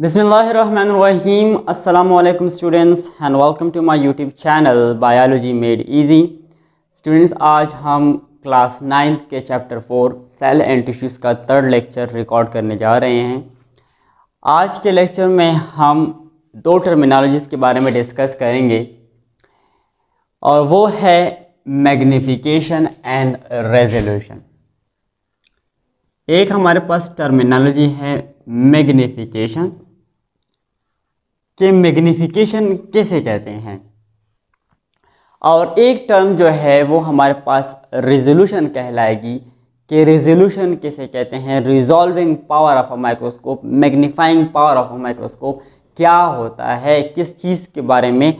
बिसमीम् अल्लाम students and welcome to my YouTube channel biology made easy students आज हम class ninth के chapter four cell and tissues का third lecture record करने जा रहे हैं आज के लेक्चर में हम दो टर्मिनोलॉजीज़ के बारे में डिस्कस करेंगे और वो है मैग्नीफिकेशन एंड रेजोल्यूशन एक हमारे पास टर्मिनोलॉजी है मैग्नीफिकेशन के मैग्निफिकेशन कैसे कहते हैं और एक टर्म जो है वो हमारे पास रिजोल्यूशन कहलाएगी कि रिजोल्यूशन कैसे कहते हैं resolving power of a microscope magnifying power of a microscope क्या होता है किस चीज़ के बारे में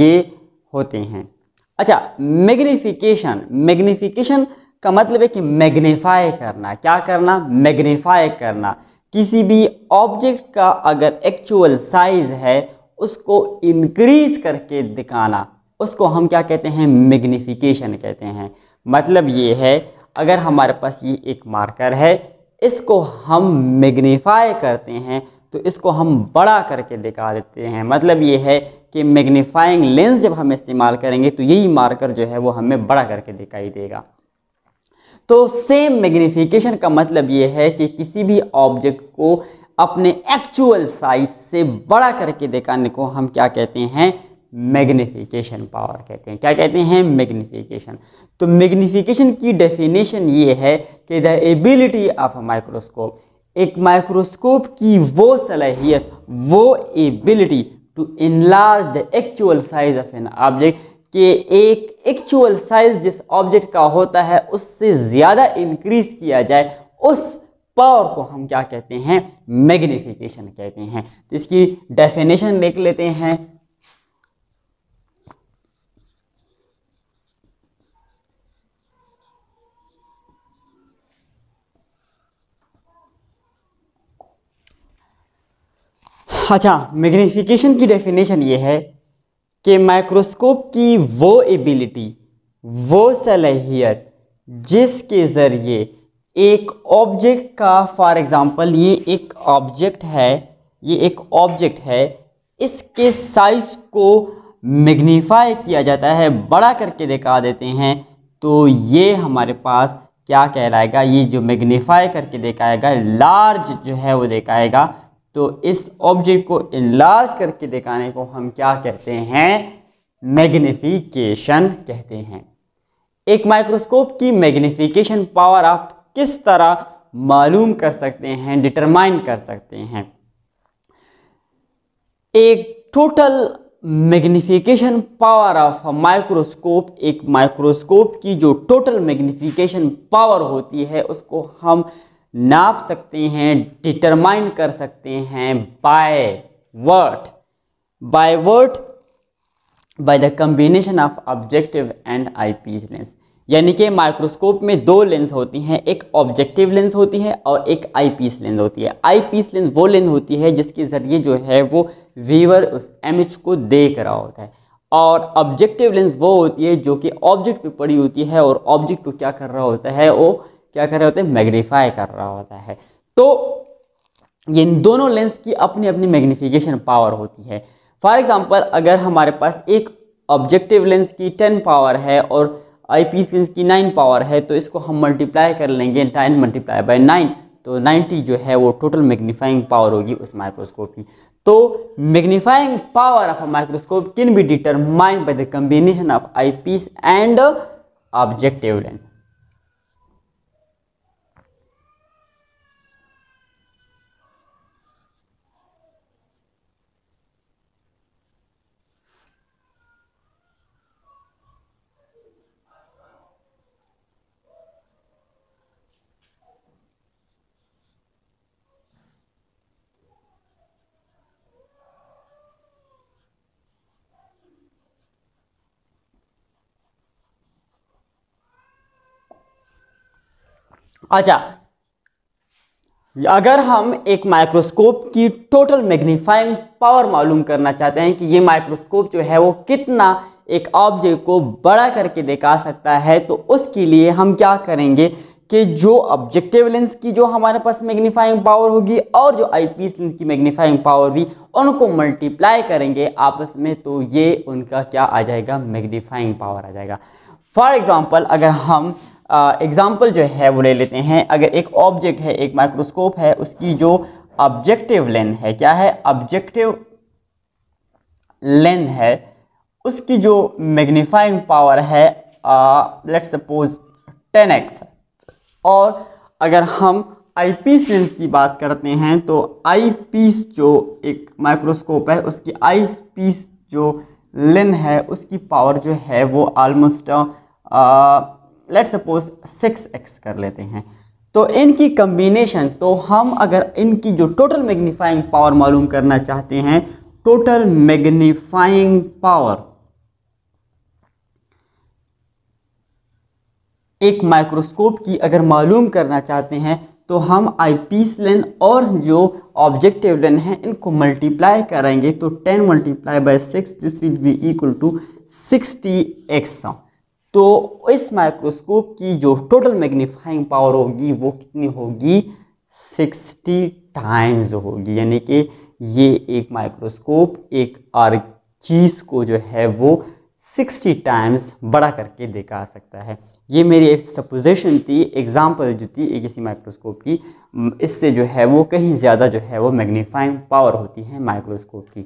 ये होते हैं अच्छा मैग्नीफिकेशन मैग्नीफिकेशन का मतलब है कि मैग्नीफाई करना क्या करना मैग्नीफाई करना किसी भी ऑब्जेक्ट का अगर एक्चुअल साइज है उसको इंक्रीज करके दिखाना उसको हम क्या कहते हैं मैग्नीफिकेशन कहते हैं मतलब ये है अगर हमारे पास ये एक मार्कर है इसको हम मैग्नीफाई करते हैं तो इसको हम बड़ा करके दिखा देते हैं मतलब ये है कि मैग्नीफाइंग लेंस जब हम इस्तेमाल करेंगे तो यही मार्कर जो है वो हमें बड़ा करके दिखाई देगा तो सेम मैग्नीफिकेशन का मतलब ये है कि किसी भी ऑब्जेक्ट को अपने एक्चुअल साइज से बड़ा करके दिखाने को हम क्या कहते हैं मैग्नीफिकेशन पावर कहते हैं क्या कहते हैं मैग्नीफिकेशन तो मैग्नीफिकेशन की डेफिनेशन ये है कि the ability of a microscope एक माइक्रोस्कोप की वो सलाहियत वो ability to enlarge the actual size of an object कि एक एक्चुअल साइज जिस ऑब्जेक्ट का होता है उससे ज़्यादा इंक्रीज किया जाए उस पावर को हम क्या कहते हैं मैग्निफिकेशन कहते हैं तो इसकी डेफिनेशन देख लेते हैं अच्छा मैग्निफिकेशन की डेफिनेशन ये है कि माइक्रोस्कोप की वो एबिलिटी वो सलाहियत जिसके ज़रिए एक ऑब्जेक्ट का फॉर एग्ज़ाम्पल ये एक ऑब्जेक्ट है ये एक ऑब्जेक्ट है इसके साइज़ को मैग्नीफाई किया जाता है बड़ा करके दिखा देते हैं तो ये हमारे पास क्या कहलाएगा ये जो मैग्नीफाई करके दिखाएगा लार्ज जो है वो दिखाएगा तो इस ऑब्जेक्ट को इलाज करके दिखाने को हम क्या कहते हैं मैग्नीफिकेशन कहते हैं एक माइक्रोस्कोप की मैग्नीफिकेशन पावर आप किस तरह मालूम कर सकते हैं डिटरमाइन कर सकते हैं एक total magnification power of microscope एक माइक्रोस्कोप की जो टोटल मैग्नीफिकेशन पावर होती है उसको हम नाप सकते हैं डिटरमाइन कर सकते हैं by word by word by the combination of objective and eyepiece lens यानी कि माइक्रोस्कोप में दो लेंस होती हैं एक ऑब्जेक्टिव लेंस होती है और एक आईपीस लेंस होती है आईपीस लेंस वो लेंस होती है जिसके ज़रिए जो है वो व्यूअर उस एमएच को देख रहा होता है और ऑब्जेक्टिव लेंस वो होती है जो कि ऑब्जेक्ट पे पड़ी होती है और ऑब्जेक्ट को क्या कर रहा होता है वो क्या कर रहे होते हैं मैग्नीफाई कर रहा होता है तो ये दोनों लेंस की अपनी अपनी मैग्नीफिकेशन पावर होती है फॉर एग्जाम्पल अगर हमारे पास एक ऑब्जेक्टिव लेंस की टेन पावर है और आई पीस लेंस की नाइन पावर है तो इसको हम मल्टीप्लाई कर लेंगे टेन मल्टीप्लाई बाई नाइन तो नाइन्टी जो है वो टोटल मैग्नीफाइंग पावर होगी उस माइक्रोस्कोप की तो magnifying power of a microscope can be determined by the combination of eyepiece and objective lens अच्छा अगर हम एक माइक्रोस्कोप की टोटल मैग्नीफाइंग पावर मालूम करना चाहते हैं कि ये माइक्रोस्कोप जो है वो कितना एक ऑब्जेक्ट को बड़ा करके दिखा सकता है तो उसके लिए हम क्या करेंगे कि जो ऑब्जेक्टिव लेंस की जो हमारे पास मैग्नीफाइंग पावर होगी और जो आईपीएस लेंस की मैग्नीफाइंग पावर भी उनको मल्टीप्लाई करेंगे आपस में तो ये उनका क्या आ जाएगा मैग्नीफाइंग पावर आ जाएगा फॉर एग्ज़ाम्पल अगर हम एग्ज़ाम्पल जो है वो ले लेते हैं अगर एक ऑब्जेक्ट है एक माइक्रोस्कोप है उसकी जो ऑब्जेक्टिव लेंथ है क्या है ऑब्जेक्टिव लेंथ है उसकी जो मैग्नीफाइंग पावर है लेट सपोज टेन एक्स और अगर हम आई पीस लेंस की बात करते हैं तो आई पीस जो एक माइक्रोस्कोप है उसकी आई पीस जो लेन है उसकी पावर जो है वो almost let suppose six X कर लेते हैं तो इनकी कम्बिनेशन तो हम अगर इनकी जो टोटल मैग्नीफाइंग पावर मालूम करना चाहते हैं टोटल मैग्नीफाइंग पावर एक माइक्रोस्कोप की अगर मालूम करना चाहते हैं तो हम आई पीस लेन और जो ऑब्जेक्टिव लेन है इनको मल्टीप्लाई करेंगे तो 10 multiply by 6 this will be equal to 60 X तो इस माइक्रोस्कोप की जो टोटल मैग्नीफाइंग पावर होगी वो कितनी होगी सिक्सटी टाइम्स होगी यानी कि ये एक माइक्रोस्कोप एक और चीज़ को जो है वो सिक्सटी टाइम्स बड़ा करके देखा सकता है ये मेरी एक सपोजिशन थी एग्ज़ाम्पल जो थी एक इसी माइक्रोस्कोप की इससे जो है वो कहीं ज़्यादा जो है वो मैग्नीफाइंग पावर होती है माइक्रोस्कोप की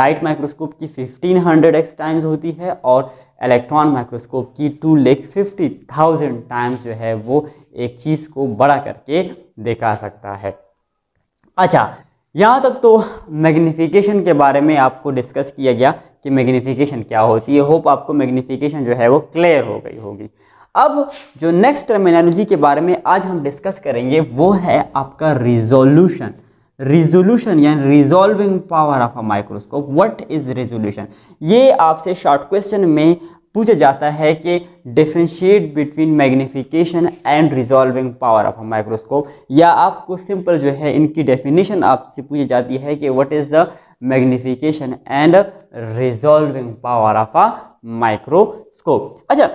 लाइट माइक्रोस्कोप की 1500 एक्स टाइम्स होती है और इलेक्ट्रॉन माइक्रोस्कोप की two lakh fifty thousand times जो है वो एक चीज़ को बड़ा करके देखा सकता है अच्छा यहाँ तक तो मैग्नीफिकेशन के बारे में आपको डिस्कस किया गया कि मैग्नीफिकेशन क्या होती है होप आपको मैग्नीफिकेशन जो है वो क्लियर हो गई होगी अब जो नेक्स्ट टर्मिनोलॉजी के बारे में आज हम डिस्कस करेंगे वो है आपका रिजोल्यूशन रिजोल्यूशन यानी resolving power of a microscope what is resolution ये आपसे शॉर्ट क्वेश्चन में पूछा जाता है कि differentiate between magnification and resolving power of a microscope या आपको सिंपल जो है इनकी डेफिनेशन आपसे पूछी जाती है कि what is the magnification and resolving power of a microscope अच्छा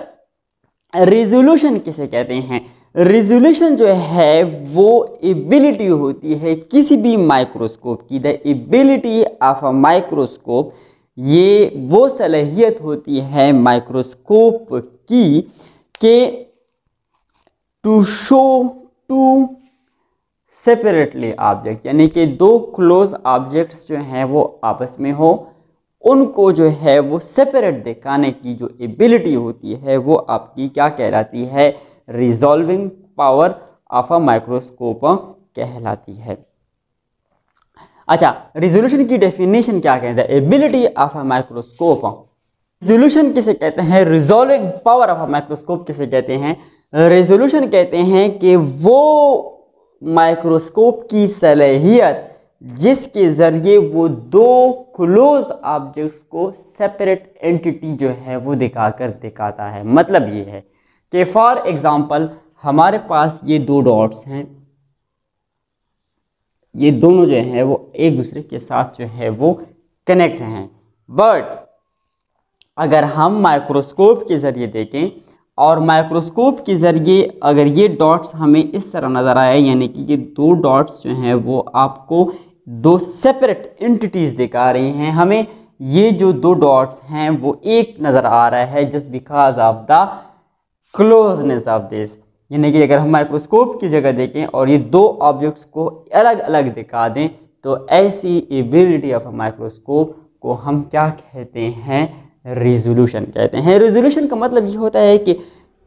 रिजोल्यूशन किसे कहते हैं रेजोल्यूशन जो है वो एबिलिटी होती है किसी भी माइक्रोस्कोप की the ability of a microscope ये वो सलाहियत होती है माइक्रोस्कोप की के to show to separately object यानी कि दो क्लोज ऑब्जेक्ट्स जो हैं वो आपस में हो उनको जो है वो सेपरेट दिखाने की जो एबिलिटी होती है वो आपकी क्या कहलाती है resolving power of a microscope कहलाती है अच्छा रिजोल्यूशन की डेफिनेशन क्या कहते हैं ability of a microscope resolution किसे कहते हैं resolving power of a microscope किसे कहते हैं रिजोल्यूशन कहते हैं कि वो माइक्रोस्कोप की सलाहियत जिसके ज़रिए वो दो क्लोज ऑब्जेक्ट्स को सेपरेट एंटिटी जो है वो दिखाकर दिखाता है मतलब ये है कि फॉर एग्ज़ाम्पल हमारे पास ये दो डॉट्स हैं ये दोनों जो हैं वो एक दूसरे के साथ जो है वो कनेक्ट हैं बट अगर हम माइक्रोस्कोप के ज़रिए देखें और माइक्रोस्कोप के ज़रिए अगर ये डॉट्स हमें इस तरह नज़र आए यानी कि ये दो डॉट्स जो हैं वो आपको दो सेपरेट एंटिटीज़ दिखा रहे हैं हमें ये जो दो डॉट्स हैं वो एक नज़र आ रहा है just because of the closeness of this यानी कि अगर हम माइक्रोस्कोप की जगह देखें और ये दो ऑब्जेक्ट्स को अलग अलग दिखा दें तो ऐसी एबिलिटी ऑफ माइक्रोस्कोप को हम क्या कहते हैं रिजोल्यूशन कहते हैं रिजोल्यूशन का मतलब ये होता है कि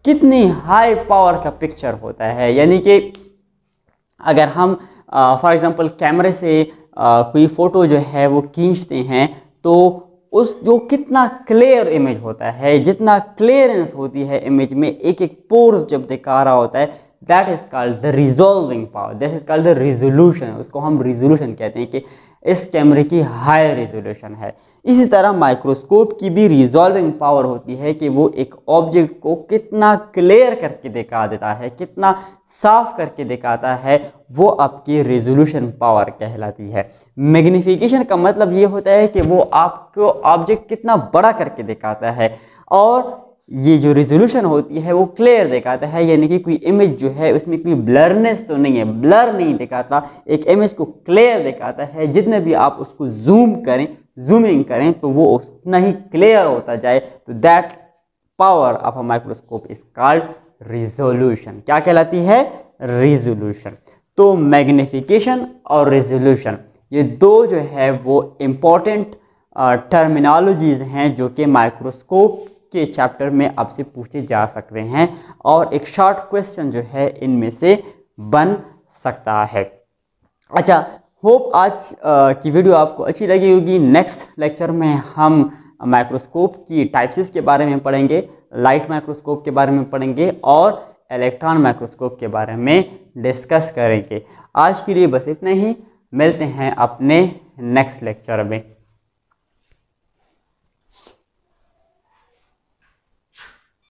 कितनी हाई पावर का पिक्चर होता है यानी कि अगर हम फॉर एग्ज़ाम्पल कैमरे से आ, कोई फ़ोटो जो है वो खींचते हैं तो उस जो कितना क्लियर इमेज होता है जितना क्लियरेंस होती है इमेज में एक एक पोर्स जब दिखा रहा होता है that is called the resolving power that is called the resolution उसको हम रिजोल्यूशन कहते हैं कि इस कैमरे की हाई रिजोल्यूशन है इसी तरह माइक्रोस्कोप की भी रिजोल्विंग पावर होती है कि वो एक ऑब्जेक्ट को कितना क्लियर करके दिखा देता है कितना साफ करके दिखाता है वो आपकी रिजोल्यूशन पावर कहलाती है मैग्नीफिकेशन का मतलब ये होता है कि वो आपको ऑब्जेक्ट कितना बड़ा करके दिखाता है और ये जो रेजोल्यूशन होती है वो क्लियर दिखाता है यानी कि कोई इमेज जो है उसमें कोई ब्लरनेस तो नहीं है ब्लर नहीं दिखाता एक इमेज को क्लियर दिखाता है जितने भी आप उसको जूम करें जूमिंग करें तो वो उतना ही क्लियर होता जाए तो that power of a microscope is called resolution क्या कहलाती है रिजोल्यूशन तो मैग्निफिकेशन और रिजोल्यूशन ये दो जो है वो इम्पॉर्टेंट टर्मिनोलॉजीज़ हैं जो कि माइक्रोस्कोप के चैप्टर में आपसे पूछे जा सकते हैं और एक शॉर्ट क्वेश्चन जो है इनमें से बन सकता है अच्छा होप आज की वीडियो आपको अच्छी लगी होगी नेक्स्ट लेक्चर में हम माइक्रोस्कोप की टाइप्सिस के बारे में पढ़ेंगे लाइट माइक्रोस्कोप के बारे में पढ़ेंगे और इलेक्ट्रॉन माइक्रोस्कोप के बारे में डिस्कस करेंगे आज के लिए बस इतना ही मिलते हैं अपने नेक्स्ट लेक्चर में